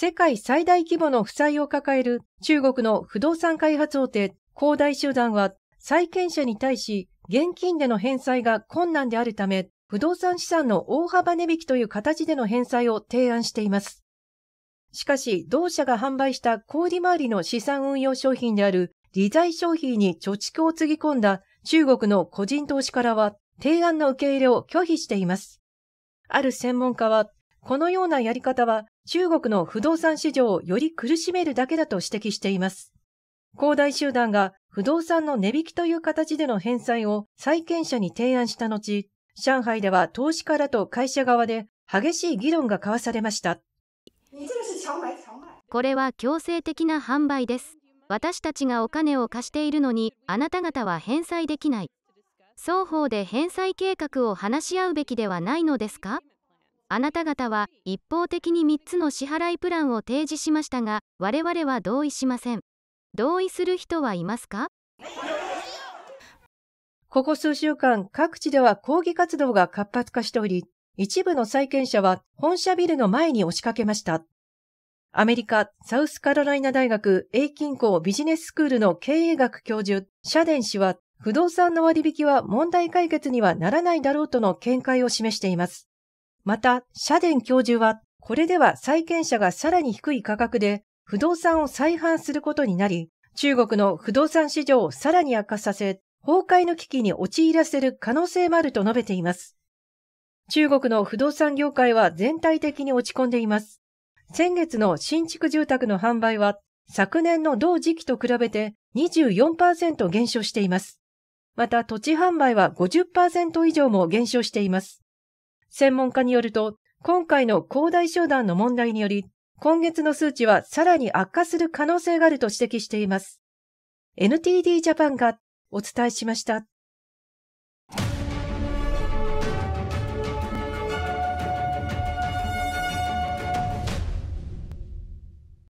世界最大規模の負債を抱える中国の不動産開発大手、恒大集団は、債権者に対し、現金での返済が困難であるため、不動産資産の大幅値引きという形での返済を提案しています。しかし、同社が販売した小売回りの資産運用商品である理財商品に貯蓄をつぎ込んだ中国の個人投資からは、提案の受け入れを拒否しています。ある専門家は、このようなやり方は中国の不動産市場をより苦しめるだけだと指摘しています。恒大集団が不動産の値引きという形での返済を債権者に提案した後、上海では投資家らと会社側で激しい議論が交わされました。これは強制的な販売です。私たちがお金を貸しているのに、あなた方は返済できない。双方で返済計画を話し合うべきではないのですかあなた方は一方的に3つの支払いプランを提示しましたが、我々は同意しません。同意する人はいますかここ数週間、各地では抗議活動が活発化しており、一部の債権者は本社ビルの前に押しかけました。アメリカ・サウスカロライナ大学英金庫ビジネススクールの経営学教授、シャデン氏は、不動産の割引は問題解決にはならないだろうとの見解を示しています。また、社殿教授は、これでは債権者がさらに低い価格で不動産を再販することになり、中国の不動産市場をさらに悪化させ、崩壊の危機に陥らせる可能性もあると述べています。中国の不動産業界は全体的に落ち込んでいます。先月の新築住宅の販売は昨年の同時期と比べて24%減少しています。また土地販売は50%以上も減少しています。専門家によると、今回の恒大集団の問題により、今月の数値はさらに悪化する可能性があると指摘しています。NTD ジャパンがお伝えしました。